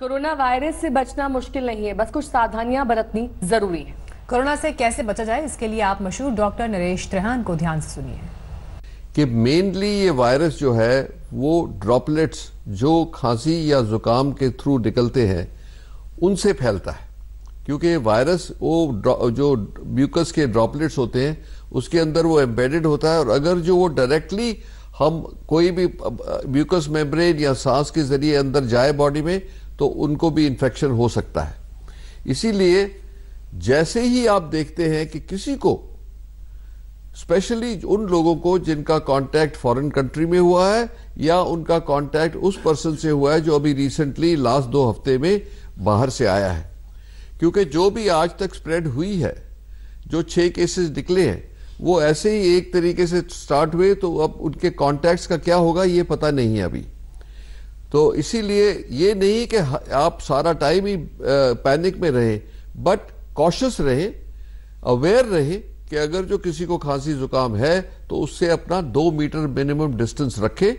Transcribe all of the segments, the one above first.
corona virus से बचना मुश्किल नहीं है बस कुछ सावधानियां बरतनी जरूरी है कोरोना से कैसे बचा जाए इसके लिए आप मशहूर डॉक्टर नरेश त्रेहान को ध्यान से सुनिए कि मेनली ये वायरस जो है वो ड्रॉपलेट्स जो खांसी या ज़ुकाम के थ्रू निकलते हैं उनसे फैलता है क्योंकि वायरस वो जो म्यूकस के ड्रॉपलेट्स होते हैं उसके अंदर वो एम्बेडेड होता है और अगर जो वो डायरेक्टली हम कोई भी म्यूकस मेम्ब्रेन या सांस के जरिए अंदर जाए बॉडी में तो उनको भी इन्फेक्शन हो सकता है इसीलिए जैसे ही आप देखते हैं कि किसी को स्पेशली उन लोगों को जिनका कांटेक्ट फॉरेन कंट्री में हुआ है या उनका कांटेक्ट उस पर्सन से हुआ है जो अभी रिसेंटली लास्ट दो हफ्ते में बाहर से आया है क्योंकि जो भी आज तक स्प्रेड हुई है जो छह केसेस निकले हैं वो ऐसे ही एक तरीके से स्टार्ट हुए तो अब उनके कॉन्टैक्ट्स का क्या होगा ये पता नहीं है अभी तो इसीलिए ये नहीं कि आप सारा टाइम ही पैनिक में रहें बट कॉशस रहें अवेयर रहें कि अगर जो किसी को खांसी जुकाम है तो उससे अपना दो मीटर मिनिमम डिस्टेंस रखें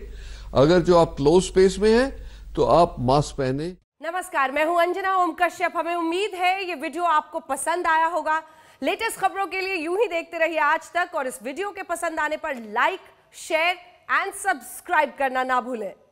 अगर जो आप क्लोज स्पेस में हैं तो आप मास्क पहने नमस्कार मैं हूं अंजना ओम कश्यप हमें उम्मीद है ये वीडियो आपको पसंद आया होगा लेटेस्ट खबरों के लिए यूं ही देखते रहिए आज तक और इस वीडियो के पसंद आने पर लाइक शेयर एंड सब्सक्राइब करना ना भूलें